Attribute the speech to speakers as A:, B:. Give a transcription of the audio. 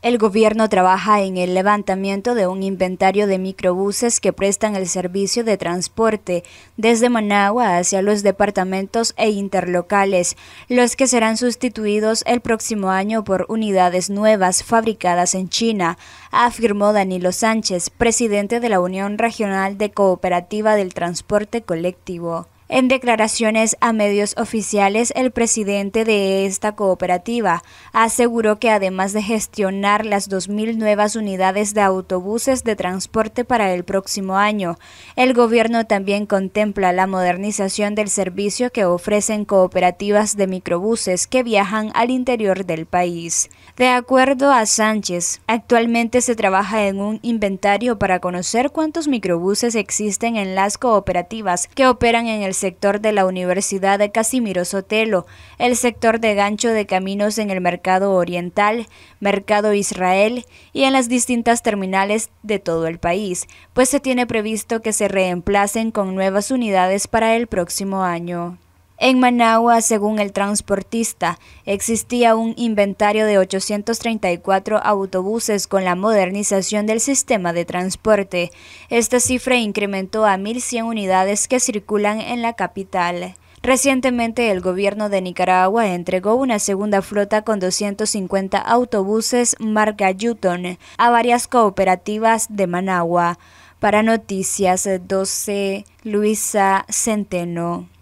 A: El gobierno trabaja en el levantamiento de un inventario de microbuses que prestan el servicio de transporte desde Managua hacia los departamentos e interlocales, los que serán sustituidos el próximo año por unidades nuevas fabricadas en China, afirmó Danilo Sánchez, presidente de la Unión Regional de Cooperativa del Transporte Colectivo. En declaraciones a medios oficiales, el presidente de esta cooperativa aseguró que además de gestionar las 2.000 nuevas unidades de autobuses de transporte para el próximo año, el gobierno también contempla la modernización del servicio que ofrecen cooperativas de microbuses que viajan al interior del país. De acuerdo a Sánchez, actualmente se trabaja en un inventario para conocer cuántos microbuses existen en las cooperativas que operan en el sector de la Universidad de Casimiro Sotelo, el sector de gancho de caminos en el Mercado Oriental, Mercado Israel y en las distintas terminales de todo el país, pues se tiene previsto que se reemplacen con nuevas unidades para el próximo año. En Managua, según el transportista, existía un inventario de 834 autobuses con la modernización del sistema de transporte. Esta cifra incrementó a 1.100 unidades que circulan en la capital. Recientemente el gobierno de Nicaragua entregó una segunda flota con 250 autobuses marca Yuton a varias cooperativas de Managua. Para Noticias 12, Luisa Centeno.